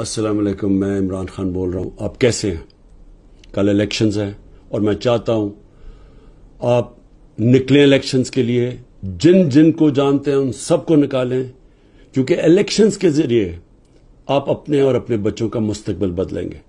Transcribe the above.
अस्सलाम वालेकुम मैं इमरान खान बोल रहा हूँ आप कैसे हैं कल इलेक्शंस हैं और मैं चाहता हूँ आप निकलें इलेक्शंस के लिए जिन जिन को जानते हैं उन सबको निकालें क्योंकि इलेक्शंस के ज़रिए आप अपने और अपने बच्चों का मुस्तबिल बदलेंगे